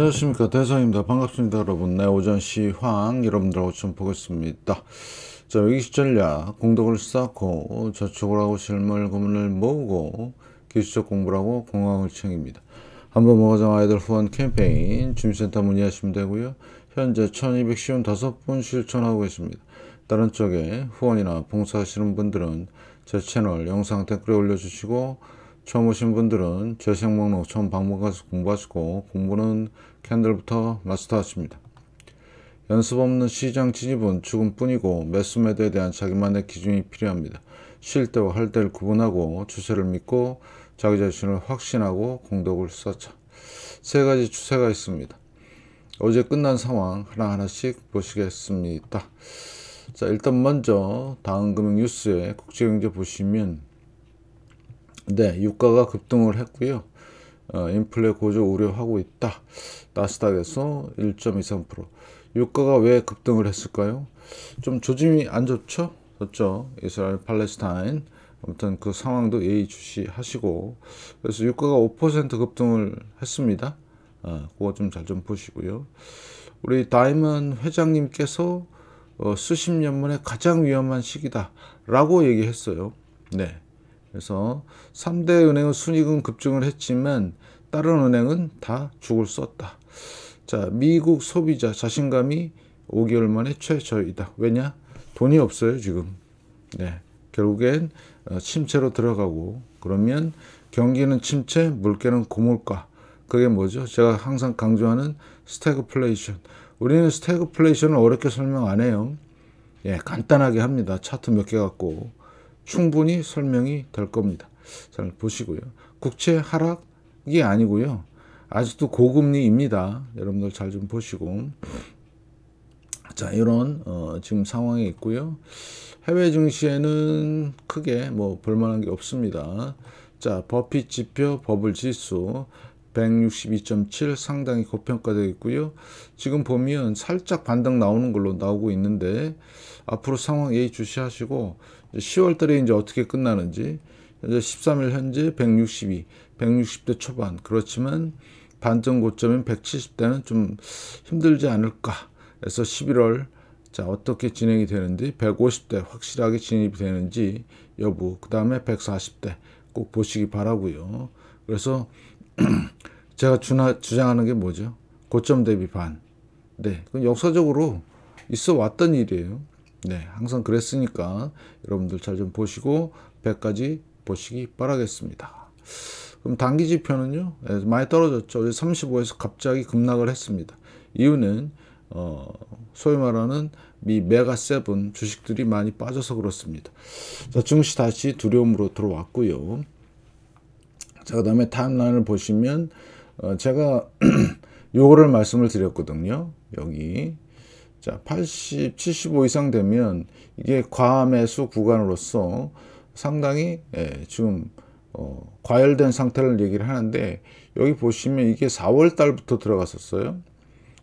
안녕하십니까 대성입니다 반갑습니다 여러분 내 네, 오전 시황 여러분들하고 좀 보겠습니다 자 위기시 전략 공덕을 쌓고 저축을 하고 실물 고문을 모으고 기술적 공부를 하고 공강을 챙깁니다 한번 먹어장 아이들 후원 캠페인 주민센터 문의하시면 되고요 현재 1 2 1 5분 실천하고 있습니다 다른 쪽에 후원이나 봉사하시는 분들은 제 채널 영상 댓글에 올려주시고 처음 오신 분들은 재생 목록 처음 방문 가서 공부하시고 공부는 캔들부터 마스터하십니다. 연습 없는 시장 진입은 죽음뿐이고 매수 매도에 대한 자기만의 기준이 필요합니다. 쉴 때와 할 때를 구분하고 추세를 믿고 자기 자신을 확신하고 공덕을 쌓자. 세 가지 추세가 있습니다. 어제 끝난 상황 하나하나씩 보시겠습니다. 자 일단 먼저 다음금융 뉴스에 국제경제 보시면 네 유가가 급등을 했고요. 어, 인플레 고조 우려하고 있다. 나스닥에서 1.23% 유가가 왜 급등을 했을까요? 좀 조짐이 안 좋죠? 그죠 이스라엘 팔레스타인 아무튼 그 상황도 예의주시하시고 그래서 유가가 5% 급등을 했습니다. 어, 그거 좀 잘좀 좀 보시고요. 우리 다이먼 회장님께서 어, 수십 년 만에 가장 위험한 시기다라고 얘기했어요. 네. 그래서 3대 은행은 순이익은 급증을 했지만 다른 은행은 다 죽을 썼다. 자, 미국 소비자 자신감이 5개월 만에 최저이다. 왜냐? 돈이 없어요, 지금. 네. 결국엔 어, 침체로 들어가고 그러면 경기는 침체, 물개는 고물가. 그게 뭐죠? 제가 항상 강조하는 스태그플레이션. 우리는 스태그플레이션을 어렵게 설명 안 해요. 예, 간단하게 합니다. 차트 몇 개 갖고. 충분히 설명이 될 겁니다. 잘 보시고요. 국채 하락이 아니고요. 아직도 고금리입니다. 여러분들 잘 좀 보시고 자 이런 어, 지금 상황에 있고요. 해외 증시에는 크게 뭐 볼만한 게 없습니다. 자 버핏 지표 버블 지수 162.7 상당히 고평가되어 있고요. 지금 보면 살짝 반등 나오는 걸로 나오고 있는데 앞으로 상황 예의주시하시고 10월달에 이제 어떻게 끝나는지 이제 13일 현재 162, 160대 초반 그렇지만 반전 고점인 170대는 좀 힘들지 않을까 해서 11월 자 어떻게 진행이 되는지 150대 확실하게 진입이 되는지 여부 그 다음에 140대 꼭 보시기 바라고요 그래서 제가 주나, 주장하는 게 뭐죠 고점 대비 반 네, 그건 역사적으로 있어 왔던 일이에요 네, 항상 그랬으니까 여러분들 잘 좀 보시고 100까지 보시기 바라겠습니다. 그럼 단기 지표는요. 예, 많이 떨어졌죠. 35에서 갑자기 급락을 했습니다. 이유는 어, 소위 말하는 미 메가 세븐 주식들이 많이 빠져서 그렇습니다. 자, 증시 다시 두려움으로 들어왔고요. 자, 그다음에 타임라인을 보시면 어, 제가 요거를 말씀을 드렸거든요. 여기 자, 80, 75 이상 되면 이게 과매수 구간으로서 상당히 예, 지금 어, 과열된 상태를 얘기를 하는데 여기 보시면 이게 4월 달부터 들어갔었어요.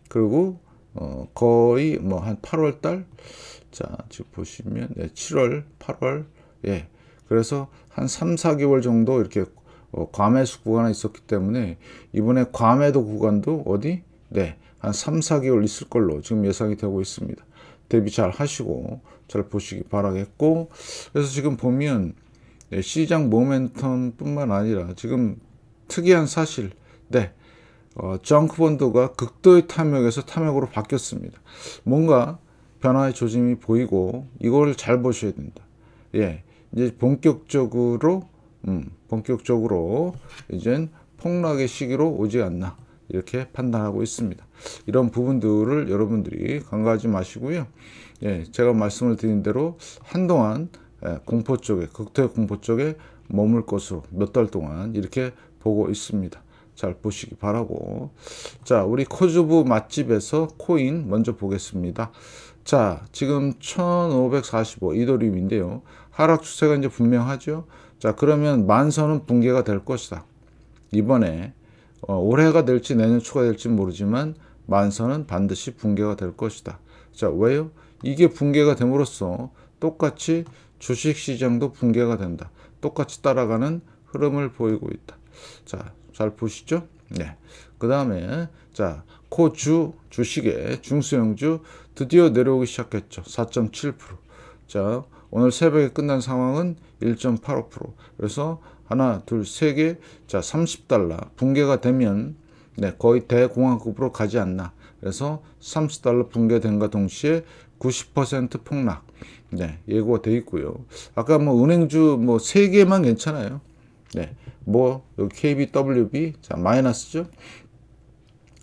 그리고 어, 거의 뭐 한 8월 달, 자 지금 보시면 예, 7월, 8월, 예, 그래서 한 3, 4개월 정도 이렇게 어, 과매수 구간이 있었기 때문에 이번에 과매도 구간도 어디? 네, 한 3, 4개월 있을 걸로 지금 예상이 되고 있습니다. 대비 잘 하시고 잘 보시기 바라겠고 그래서 지금 보면 네, 시장 모멘텀뿐만 아니라 지금 특이한 사실 네 어, 정크본드가 극도의 탐욕에서 탐욕으로 바뀌었습니다. 뭔가 변화의 조짐이 보이고 이걸 잘 보셔야 된다. 예, 이제 본격적으로 음, 본격적으로 이젠 폭락의 시기로 오지 않나. 이렇게 판단하고 있습니다. 이런 부분들을 여러분들이 간과하지 마시고요. 예, 제가 말씀을 드린 대로 한동안 예, 공포 쪽에 극토의 공포 쪽에 머물 것으로 몇 달 동안 이렇게 보고 있습니다. 잘 보시기 바라고 자 우리 코즈부 맛집에서 코인 먼저 보겠습니다 자 지금 1545 이도림인데요 하락 추세가 이제 분명하죠 자 그러면 만선은 붕괴가 될 것이다 이번에 어, 올해가 될지 내년 초가 될지 모르지만 만선은 반드시 붕괴가 될 것이다. 자, 왜요? 이게 붕괴가 됨으로써 똑같이 주식 시장도 붕괴가 된다. 똑같이 따라가는 흐름을 보이고 있다. 자, 잘 보시죠? 네. 그 다음에, 자, 코주 주식의 중수형주 드디어 내려오기 시작했죠. 4.7%. 자, 오늘 새벽에 끝난 상황은 1.85%. 그래서 하나, 둘, 세 개. 자, 30달러. 붕괴가 되면 네, 거의 대공황급으로 가지 않나. 그래서 30달러 붕괴된과 동시에 90% 폭락. 네, 예고가 돼 있고요. 아까 뭐 은행주 뭐 세 개만 괜찮아요. 네. 뭐 KBWB 자, 마이너스죠.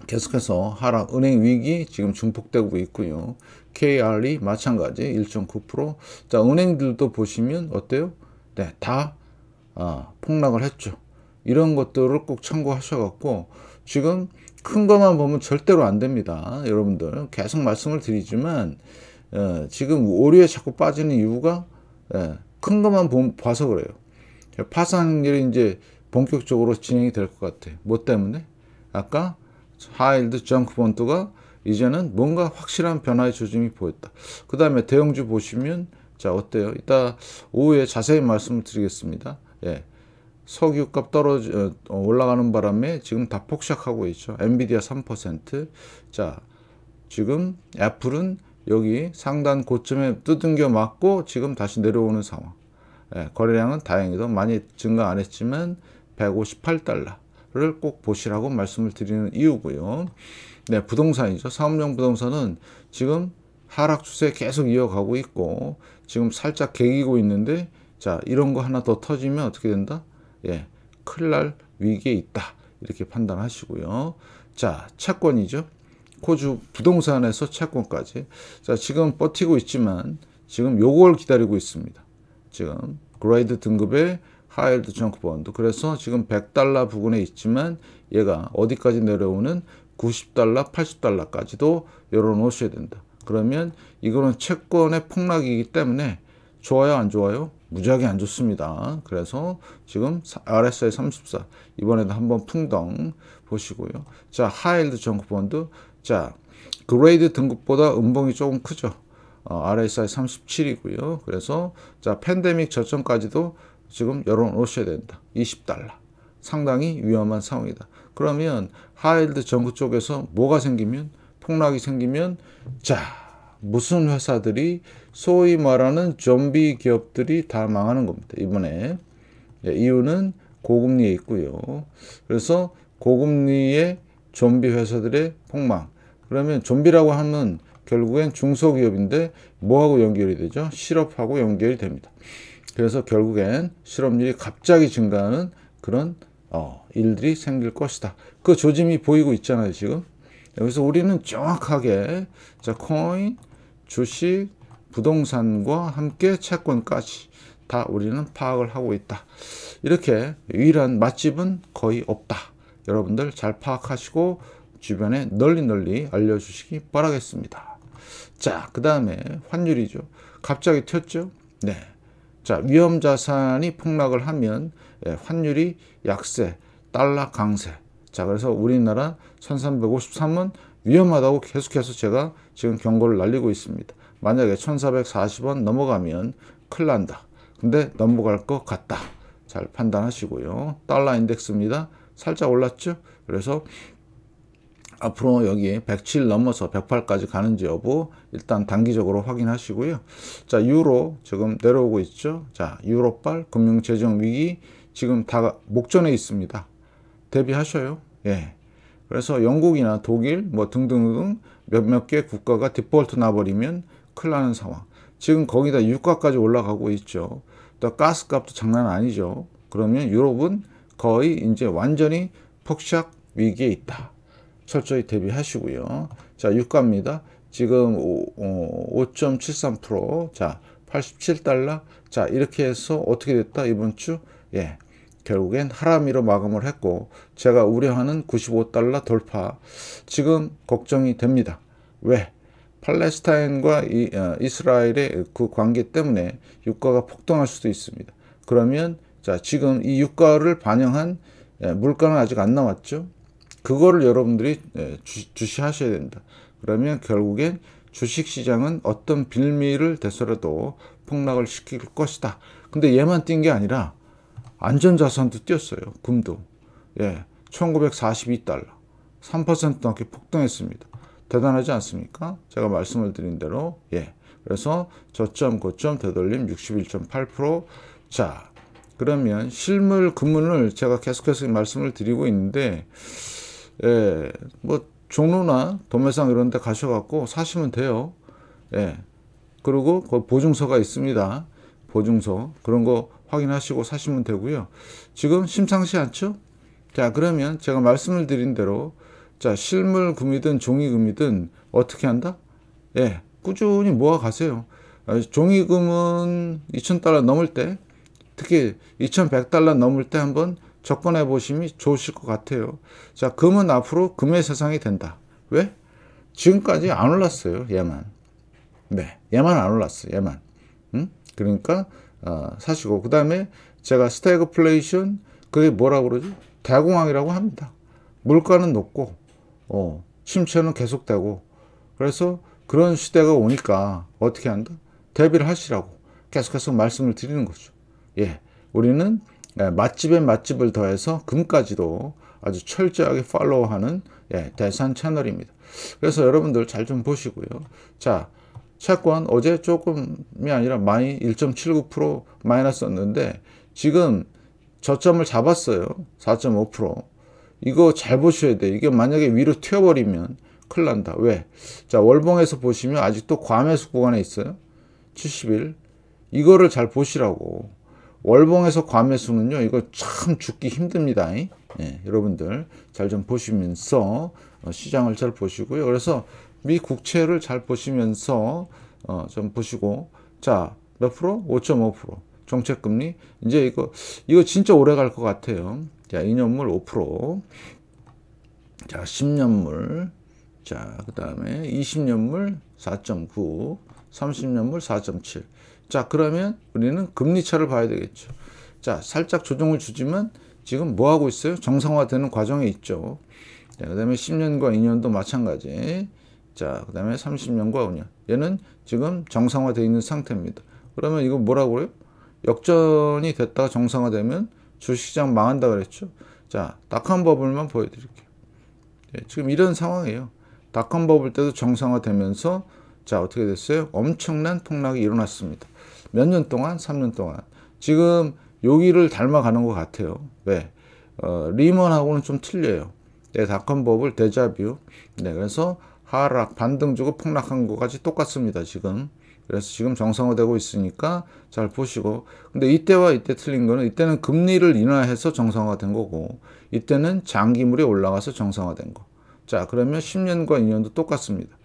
계속해서 하락 은행 위기 지금 중폭되고 있고요. KRE 마찬가지 1.9%. 자, 은행들도 보시면 어때요? 네, 다 어, 폭락을 했죠. 이런 것들을 꼭 참고하셔갖고 지금 큰 것만 보면 절대로 안 됩니다. 여러분들 계속 말씀을 드리지만 예, 지금 오류에 자꾸 빠지는 이유가 예, 큰 것만 보, 봐서 그래요. 파산률이 이제 본격적으로 진행이 될 것 같아요. 뭐 때문에? 아까 하일드 정크 본드가 이제는 뭔가 확실한 변화의 조짐이 보였다. 그 다음에 대형주 보시면 자 어때요? 이따 오후에 자세히 말씀을 드리겠습니다. 예. 석유값 떨어져 어, 어, 올라가는 바람에 지금 다 폭삭하고 있죠. 엔비디아 3%. 자, 지금 애플은 여기 상단 고점에 뜯은겨 맞고 지금 다시 내려오는 상황. 예, 거래량은 다행히도 많이 증가 안 했지만 158달러를 꼭 보시라고 말씀을 드리는 이유고요. 네, 부동산이죠. 상업용 부동산은 지금 하락 추세 계속 이어가고 있고 지금 살짝 개기고 있는데 자, 이런 거 하나 더 터지면 어떻게 된다? 예, 큰일 날 위기에 있다. 이렇게 판단하시고요. 자, 채권이죠. 호주 부동산에서 채권까지. 자, 지금 버티고 있지만 지금 요걸 기다리고 있습니다. 지금 그레이드 등급의 하이드 정크 본드. 그래서 지금 100달러 부근에 있지만 얘가 어디까지 내려오는 90달러, 80달러까지도 열어 놓으셔야 된다. 그러면 이거는 채권의 폭락이기 때문에 좋아요, 안 좋아요? 무지하게 안 좋습니다. 그래서 지금 RSI 34 이번에도 한번 풍덩 보시고요. 자 하일드 정크본드 자 그레이드 등급보다 음봉이 조금 크죠. 어, RSI 37이고요. 그래서 자 팬데믹 저점까지도 지금 열어놓으셔야 된다. 20달러 상당히 위험한 상황이다. 그러면 하일드 정크 쪽에서 뭐가 생기면 폭락이 생기면 자 무슨 회사들이 소위 말하는 좀비 기업들이 다 망하는 겁니다. 이번에 예, 이유는 고금리에 있고요. 그래서 고금리의 좀비 회사들의 폭망. 그러면 좀비라고 하면 결국엔 중소기업인데 뭐하고 연결이 되죠? 실업하고 연결이 됩니다. 그래서 결국엔 실업률이 갑자기 증가하는 그런 어, 일들이 생길 것이다. 그 조짐이 보이고 있잖아요, 지금. 여기서 우리는 정확하게 자, 코인, 주식, 부동산과 함께 채권까지 다 우리는 파악을 하고 있다. 이렇게 유일한 맛집은 거의 없다. 여러분들 잘 파악하시고 주변에 널리 널리 알려주시기 바라겠습니다. 자, 그 다음에 환율이죠. 갑자기 튀었죠? 네. 자, 위험 자산이 폭락을 하면 예, 환율이 약세, 달러 강세. 자, 그래서 우리나라 1353은 위험하다고 계속해서 제가 지금 경고를 날리고 있습니다. 만약에 1440원 넘어가면 큰일 난다. 근데 넘어갈 것 같다. 잘 판단하시고요. 달러 인덱스입니다. 살짝 올랐죠? 그래서 앞으로 여기 107 넘어서 108까지 가는지 여부 일단 단기적으로 확인하시고요. 자, 유로 지금 내려오고 있죠. 자, 유로빨 금융 재정 위기 지금 다 목전에 있습니다. 대비하셔요. 예. 그래서 영국이나 독일 뭐 등등등 몇몇 개 국가가 디폴트 나버리면 큰일 나는 상황. 지금 거기다 유가까지 올라가고 있죠. 또 가스값도 장난 아니죠. 그러면 유럽은 거의 이제 완전히 폭삭 위기에 있다. 철저히 대비하시고요. 자, 유가입니다. 지금 5.73%, 어, 자, 87달러. 자, 이렇게 해서 어떻게 됐다? 이번 주? 예, 결국엔 하락미로 마감을 했고 제가 우려하는 95달러 돌파 지금 걱정이 됩니다. 왜? 팔레스타인과 이, 어, 이스라엘의 그 관계 때문에 유가가 폭등할 수도 있습니다. 그러면 자 지금 이 유가를 반영한 예, 물가는 아직 안 나왔죠. 그거를 여러분들이 예, 주, 주시하셔야 된다. 그러면 결국엔 주식시장은 어떤 빌미를 대서라도 폭락을 시킬 것이다. 근데 얘만 뛴 게 아니라 안전자산도 뛰었어요. 금도. 예. 1942달러. 3% 넘게 폭등했습니다. 대단하지 않습니까? 제가 말씀을 드린 대로. 예. 그래서 저점, 고점, 되돌림 61.8%. 자, 그러면 실물 금문을 제가 계속해서 말씀을 드리고 있는데, 예, 뭐, 종로나 도매상 이런 데 가셔갖고 사시면 돼요. 예. 그리고 그 보증서가 있습니다. 보증서. 그런 거 확인하시고 사시면 되고요. 지금 심상치 않죠? 자 그러면 제가 말씀을 드린 대로 자 실물 금이든 종이 금이든 어떻게 한다? 예, 꾸준히 모아 가세요. 아, 종이 금은 2,000달러 넘을 때 특히 2,100달러 넘을 때 한번 접근해 보시면 좋으실 것 같아요. 자, 금은 앞으로 금의 세상이 된다. 왜? 지금까지 안 올랐어요. 얘만. 네. 얘만 안 올랐어. 얘만. 응? 음? 그러니까 어, 사시고 그 다음에 제가 스태그플레이션 그게 뭐라고 그러지? 대공황이라고 합니다. 물가는 높고 어, 침체는 계속되고 그래서 그런 시대가 오니까 어떻게 한다? 대비를 하시라고 계속해서 말씀을 드리는 거죠. 예, 우리는 예, 맛집에 맛집을 더해서 금까지도 아주 철저하게 팔로우하는 예, 대산 채널입니다. 그래서 여러분들 잘 좀 보시고요. 자, 채권 어제 조금이 아니라 많이 1.79% 마이너스였는데 지금 저점을 잡았어요. 4.5%. 이거 잘 보셔야 돼. 이게 만약에 위로 튀어버리면 큰일 난다. 왜? 자, 월봉에서 보시면 아직도 과매수 구간에 있어요. 7 0일 이거를 잘 보시라고. 월봉에서 과매수는요, 이거 참 죽기 힘듭니다. 예, 여러분들 잘 좀 보시면서 어, 시장을 잘 보시고요. 그래서 미 국채를 잘 보시면서 어, 좀 보시고 자몇 프로? 5.5% 정책금리 이제 이거 이거 진짜 오래 갈 것 같아요. 자 2년물 5%. 자 10년물 자그 다음에 20년물 4.9 30년물 4.7자 그러면 우리는 금리차를 봐야 되겠죠 자 살짝 조정을 주지만 지금 뭐 하고 있어요 정상화되는 과정에 있죠 그 다음에 10년과 2년도 마찬가지 자, 그 다음에 30년과 5년. 얘는 지금 정상화되어 있는 상태입니다. 그러면 이거 뭐라고 그래요? 역전이 됐다가 정상화되면 주식시장 망한다 그랬죠. 자, 닷컴 버블만 보여드릴게요. 예, 지금 이런 상황이에요. 닷컴 버블 때도 정상화되면서 자, 어떻게 됐어요? 엄청난 폭락이 일어났습니다. 몇 년 동안? 3년 동안. 지금 여기를 닮아가는 것 같아요. 왜? 어, 리먼하고는 좀 틀려요. 네, 닷컴 버블 데자뷰. 네, 그래서 하락, 반등 주고 폭락한 것 같이 똑같습니다. 지금. 그래서 지금 정상화되고 있으니까 잘 보시고 근데 이때와 이때 틀린 거는 이때는 금리를 인하해서 정상화된 거고 이때는 장기물이 올라가서 정상화된 거. 자 그러면 10년과 2년도 똑같습니다.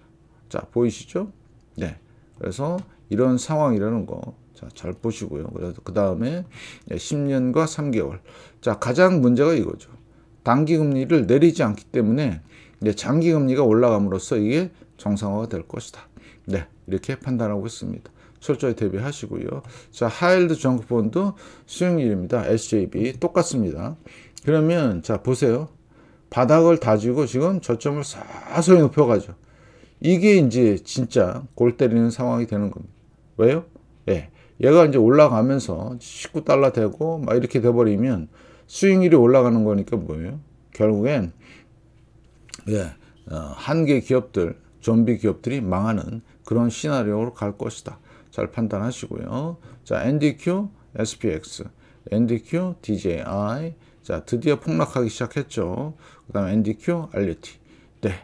자 보이시죠? 네. 그래서 이런 상황이라는 거. 자, 잘 보시고요. 그래서 그 다음에 10년과 예, 3개월. 자, 가장 문제가 이거죠. 단기 금리를 내리지 않기 때문에 네, 장기 금리가 올라감으로써 이게 정상화가 될 것이다. 네, 이렇게 판단하고 있습니다. 철저히 대비하시고요. 자, 하일드 정크본드 수익률입니다. SJB 똑같습니다. 그러면 자 보세요. 바닥을 다지고 지금 저점을 서서히 높여가죠. 이게 이제 진짜 골 때리는 상황이 되는 겁니다. 왜요? 예. 얘가 이제 올라가면서 19달러 되고 막 이렇게 돼버리면 수익률이 올라가는 거니까 뭐예요? 결국엔 예, 어, 한계 기업들, 좀비 기업들이 망하는 그런 시나리오로 갈 것이다. 잘 판단하시고요. 자, NDQ, SPX, NDQ, DJI, 자, 드디어 폭락하기 시작했죠. 그 다음에 NDQ, RUT. 네.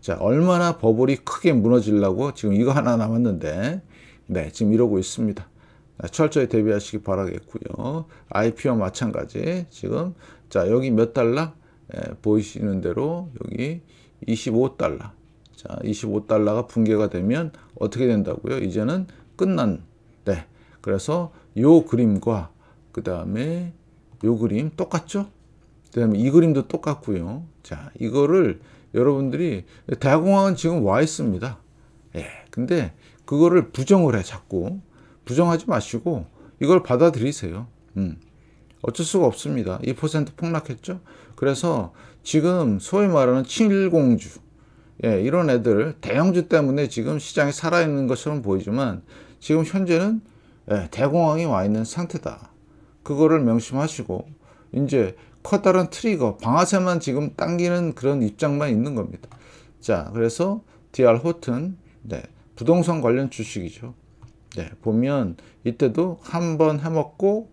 자, 얼마나 버블이 크게 무너지려고 지금 이거 하나 남았는데, 네, 지금 이러고 있습니다. 철저히 대비하시기 바라겠고요. IPO 마찬가지. 지금, 자, 여기 몇 달러? 예, 보이시는 대로 여기 25달러. 자, 25달러가 붕괴가 되면 어떻게 된다고요? 이제는 끝난 네. 그래서 요 그림과 그 다음에 요 그림 똑같죠? 그 다음에 이 그림도 똑같고요. 자, 이거를 여러분들이 대공항은 지금 와 있습니다. 예. 근데 그거를 부정을 해 자꾸 부정하지 마시고 이걸 받아들이세요. 음. 어쩔 수가 없습니다. 2% 폭락했죠? 그래서 지금 소위 말하는 친일공주 예, 이런 애들 대형주 때문에 지금 시장이 살아있는 것처럼 보이지만 지금 현재는 예, 대공황이 와 있는 상태다. 그거를 명심하시고 이제 커다란 트리거 방아쇠만 지금 당기는 그런 입장만 있는 겁니다. 자, 그래서 DR 호튼 네, 부동산 관련 주식이죠. 네, 보면 이때도 한번 해먹고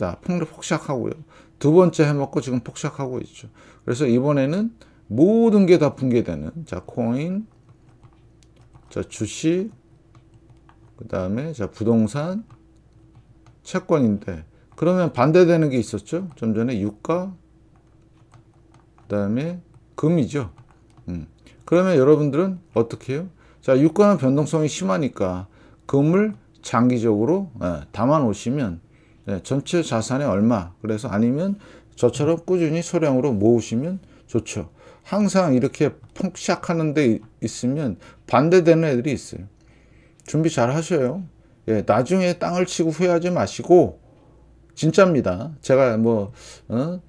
있다. 폭삭하고요두 번째 해먹고 지금 폭삭하고 있죠. 그래서 이번에는 모든 게 다 붕괴되는 자 코인, 자 주식, 그 다음에 자 부동산, 채권인데 그러면 반대되는 게 있었죠. 좀 전에 유가, 그 다음에 금이죠. 음. 그러면 여러분들은 어떻게 해요? 자 유가는 변동성이 심하니까 금을 장기적으로 예, 담아 놓으시면 네, 전체 자산의 얼마 그래서 아니면 저처럼 꾸준히 소량으로 모으시면 좋죠. 항상 이렇게 펑 시작하는 데 있으면 반대되는 애들이 있어요. 준비 잘 하셔요. 예, 나중에 땅을 치고 후회하지 마시고 진짜입니다. 제가 뭐 어?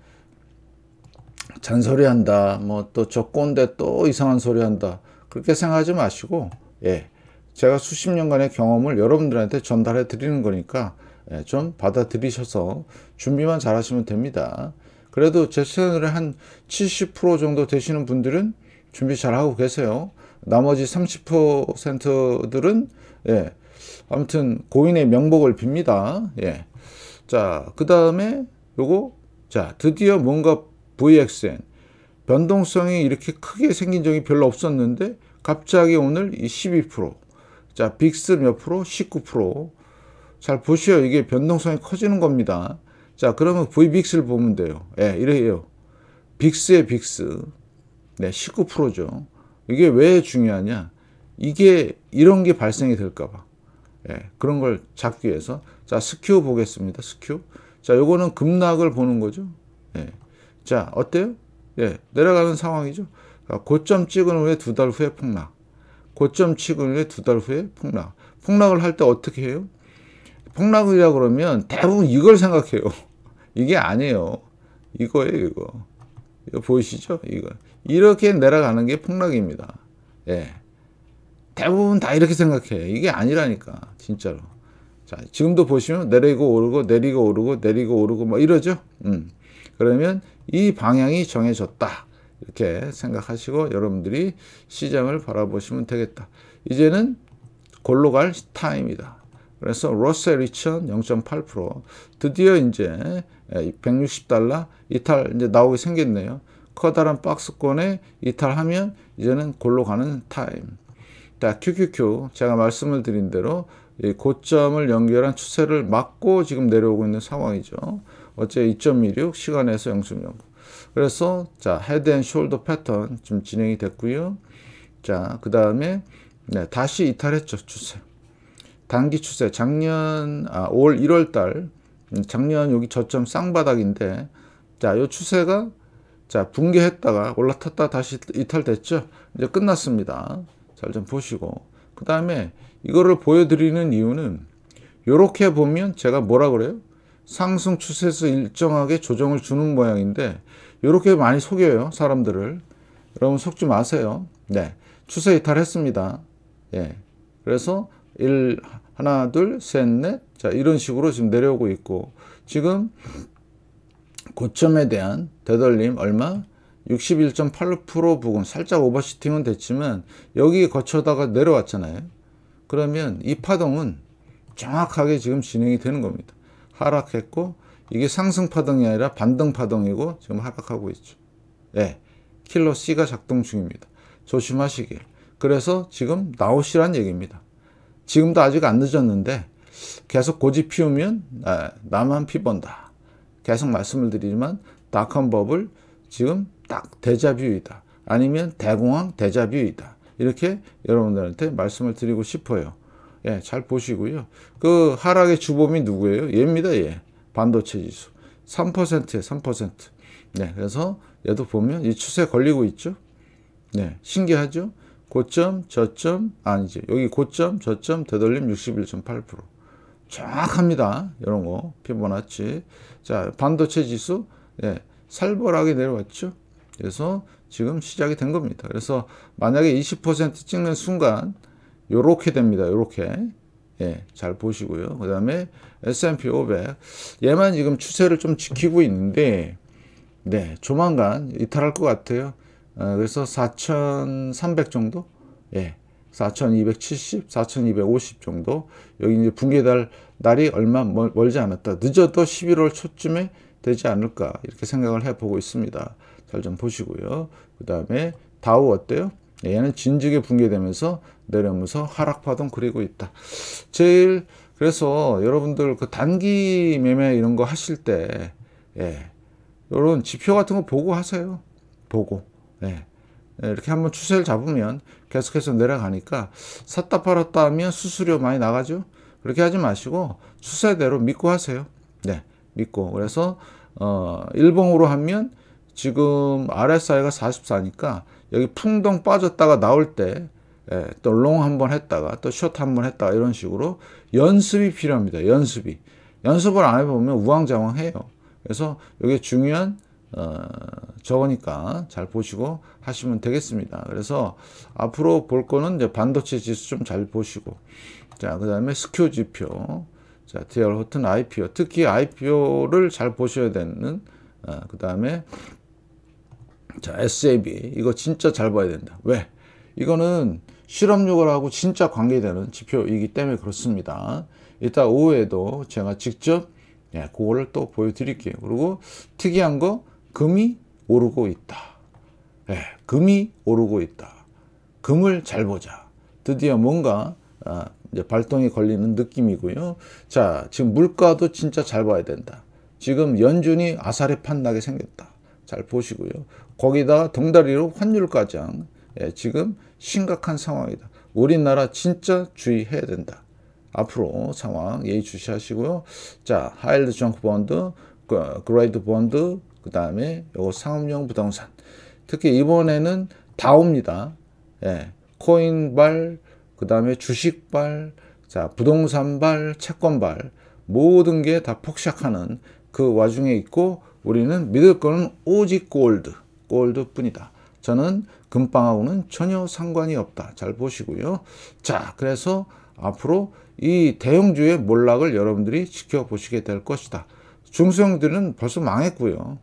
잔소리한다. 뭐또저 꼰대 또 이상한 소리 한다. 그렇게 생각하지 마시고 예. 제가 수십 년간의 경험을 여러분들한테 전달해 드리는 거니까 예, 좀 받아들이셔서 준비만 잘 하시면 됩니다. 그래도 제 채널에 한 70% 정도 되시는 분들은 준비 잘 하고 계세요. 나머지 30%들은 예, 아무튼 고인의 명복을 빕니다. 예. 자, 그 다음에 요거 자, 드디어 뭔가 VXN 변동성이 이렇게 크게 생긴 적이 별로 없었는데 갑자기 오늘 12% 자, 빅스 몇 프로? 19%잘 보시오. 이게 변동성이 커지는 겁니다. 자, 그러면 v b x 를 보면 돼요. 예, 이래요. 빅스의 빅스. 네, 19%죠. 이게 왜 중요하냐? 이게 이런 게 발생이 될까 봐. 예, 그런 걸 잡기 위해서 자, 스큐 보겠습니다. 스큐. 자, 요거는 급락을 보는 거죠. 예. 자, 어때요? 예, 내려가는 상황이죠. 고점 찍은 후에 두 달 후에 폭락. 고점 찍은 후에 두 달 후에 폭락. 폭락을 할 때 어떻게 해요? 폭락이라 그러면 대부분 이걸 생각해요. 이게 아니에요. 이거예요, 이거. 이거 보이시죠? 이거. 이렇게 내려가는 게 폭락입니다. 예. 대부분 다 이렇게 생각해. 이게 아니라니까. 진짜로. 자, 지금도 보시면 내리고 오르고 내리고 오르고 내리고 오르고 막 이러죠. 음. 그러면 이 방향이 정해졌다. 이렇게 생각하시고 여러분들이 시장을 바라보시면 되겠다. 이제는 골로 갈 타임이다. 그래서 로셀 리천 0.8% 드디어 이제 160달러 이탈 이제 나오게 생겼네요. 커다란 박스권에 이탈하면 이제는 골로 가는 타임. 자, QQQ 제가 말씀을 드린 대로 이 고점을 연결한 추세를 막고 지금 내려오고 있는 상황이죠. 어째2.26 시간에서 0.09. 그래서 자 헤드 앤 숄더 패턴 좀 진행이 됐고요. 자그 다음에 네, 다시 이탈했죠 추세. 단기 추세 작년 아, 5월 1월 달 작년 여기 저점 쌍바닥인데 자, 요 추세가 자, 붕괴했다가 올라탔다 다시 이탈됐죠. 이제 끝났습니다. 잘 좀 보시고 그다음에 이거를 보여드리는 이유는 요렇게 보면 제가 뭐라 그래요? 상승 추세에서 일정하게 조정을 주는 모양인데 요렇게 많이 속여요 사람들을 여러분 속지 마세요 네 추세 이탈했습니다 예 그래서 1, 하나, 둘, 셋, 넷. 자, 이런 식으로 지금 내려오고 있고, 지금 고점에 대한 되돌림 얼마? 61.8% 부근 살짝 오버시팅은 됐지만 여기 거쳐다가 내려왔잖아요 그러면 이 파동은 정확하게 지금 진행이 되는 겁니다 하락했고 이게 상승 파동이 아니라 반등 파동이고 지금 하락하고 있죠 예, 킬러 C가 작동 중입니다 조심하시길 그래서 지금 나오시란 얘기입니다 지금도 아직 안 늦었는데 계속 고집 피우면 아, 나만 피본다. 계속 말씀을 드리지만 닷컴법을 지금 딱 데자뷰이다. 아니면 대공황 데자뷰이다. 이렇게 여러분들한테 말씀을 드리고 싶어요. 예, 잘 보시고요. 그 하락의 주범이 누구예요? 얘입니다, 얘. 반도체 지수. 3%에 3%. 네, 그래서 얘도 보면 이 추세 걸리고 있죠. 네, 신기하죠? 고점, 저점, 아니지 여기 고점, 저점, 되돌림 61.8%. 정확합니다. 이런 거. 피보나치. 자, 반도체 지수. 예, 살벌하게 내려왔죠. 그래서 지금 시작이 된 겁니다. 그래서 만약에 20% 찍는 순간 요렇게 됩니다. 요렇게. 예, 잘 보시고요. 그 다음에 S&P 500. 얘만 지금 추세를 좀 지키고 있는데 네, 조만간 이탈할 것 같아요. 어, 그래서 4,300 정도? 예. 4,270, 4,250 정도. 여기 이제 분기달 날이 얼마 멀, 지 않았다. 늦어도 11월 초쯤에 되지 않을까 이렇게 생각을 해보고 있습니다. 잘 좀 보시고요. 그 다음에 다우 어때요? 예, 얘는 진즉에 붕괴되면서 내려오면서 하락파동 그리고 있다. 제일 그래서 여러분들 그 단기 매매 이런 거 하실 때 예, 요런 지표 같은 거 보고 하세요. 보고. 네. 이렇게 한번 추세를 잡으면 계속해서 내려가니까 샀다 팔았다 하면 수수료 많이 나가죠. 그렇게 하지 마시고 추세대로 믿고 하세요. 네, 믿고. 그래서 어, 일봉으로 하면 지금 RSI가 44니까 여기 풍덩 빠졌다가 나올 때 예, 또롱 한번 했다가 또 숏 한번 했다가 이런 식으로 연습이 필요합니다. 연습이. 연습을 안 해보면 우왕좌왕해요. 그래서 이게 중요한 어, 적으니까 잘 보시고 하시면 되겠습니다. 그래서 앞으로 볼 거는 이제 반도체 지수 좀 잘 보시고 자, 그 다음에 스큐 지표 자, 디얼 호튼 IPO 특히 IPO를 잘 보셔야 되는 어, 그 다음에 자, SAB 이거 진짜 잘 봐야 된다. 왜? 이거는 실업률하고 진짜 관계되는 지표이기 때문에 그렇습니다. 이따 오후에도 제가 직접 예, 그거를 또 보여드릴게요. 그리고 특이한 거 금이 오르고 있다. 예, 금이 오르고 있다. 금을 잘 보자. 드디어 뭔가 아, 이제 발동이 걸리는 느낌이고요. 자, 지금 물가도 진짜 잘 봐야 된다. 지금 연준이 아사리 판나게 생겼다. 잘 보시고요. 거기다 동다리로 환율가장 예, 지금 심각한 상황이다. 우리나라 진짜 주의해야 된다. 앞으로 상황 예의주시하시고요. 자, 하일드 정크 본드, 그레이드 본드, 그 다음에 요거 상업용 부동산 특히 이번에는 다 옵니다 예, 코인발 그 다음에 주식발 자 부동산발 채권발 모든 게 다 폭삭하는 그 와중에 있고 우리는 믿을 거는 오직 골드 골드 뿐이다 저는 금방하고는 전혀 상관이 없다 잘 보시고요 자 그래서 앞으로 이 대형주의 몰락을 여러분들이 지켜보시게 될 것이다 중소형들은 벌써 망했고요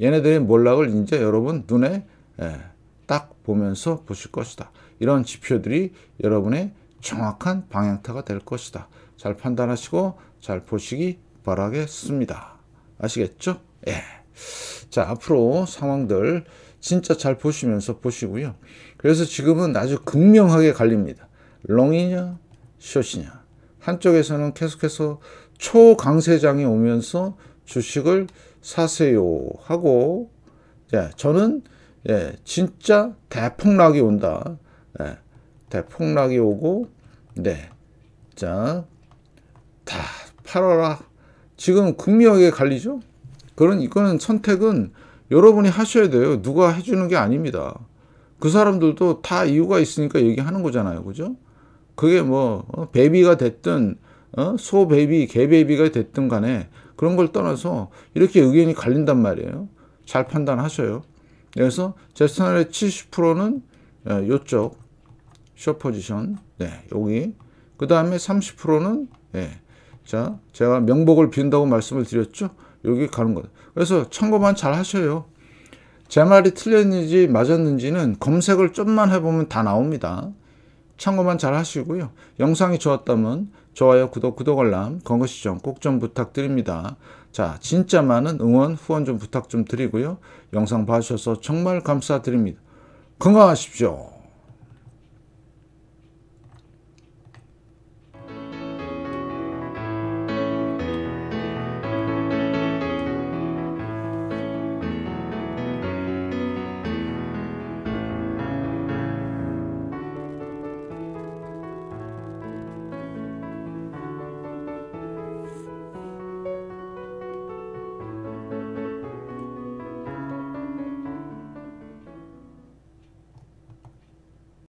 얘네들의 몰락을 이제 여러분 눈에 예, 딱 보면서 보실 것이다. 이런 지표들이 여러분의 정확한 방향타가 될 것이다. 잘 판단하시고 잘 보시기 바라겠습니다. 아시겠죠? 예. 자, 앞으로 상황들 진짜 잘 보시면서 보시고요. 그래서 지금은 아주 극명하게 갈립니다. 롱이냐, 숏이냐. 한쪽에서는 계속해서 초강세장이 오면서 주식을 사세요 하고 예, 저는 예, 진짜 대폭락이 온다. 예, 대폭락이 오고 네. 자, 다 팔아라. 지금 극명하게 갈리죠? 그런 이거는 선택은 여러분이 하셔야 돼요. 누가 해주는 게 아닙니다. 그 사람들도 다 이유가 있으니까 얘기하는 거잖아요. 그죠? 그게 뭐, 베비가 어, 됐든, 어? 소 베비, 개 베비가 됐든 간에 그런 걸 떠나서 이렇게 의견이 갈린단 말이에요. 잘 판단하셔요. 그래서 제 채널의 70%는 예, 요쪽 숏 포지션 네, 여기 그 다음에 30%는 네, 예, 자 제가 명복을 비다고 말씀을 드렸죠. 여기 가는 거 그래서 참고만 잘 하셔요. 제 말이 틀렸는지 맞았는지는 검색을 좀만 해보면 다 나옵니다. 참고만 잘 하시고요. 영상이 좋았다면 좋아요, 구독, 구독 알람, 건거 시청 꼭 좀 부탁드립니다. 자, 진짜 많은 응원, 후원 좀 부탁 좀 드리고요. 영상 봐주셔서 정말 감사드립니다. 건강하십시오.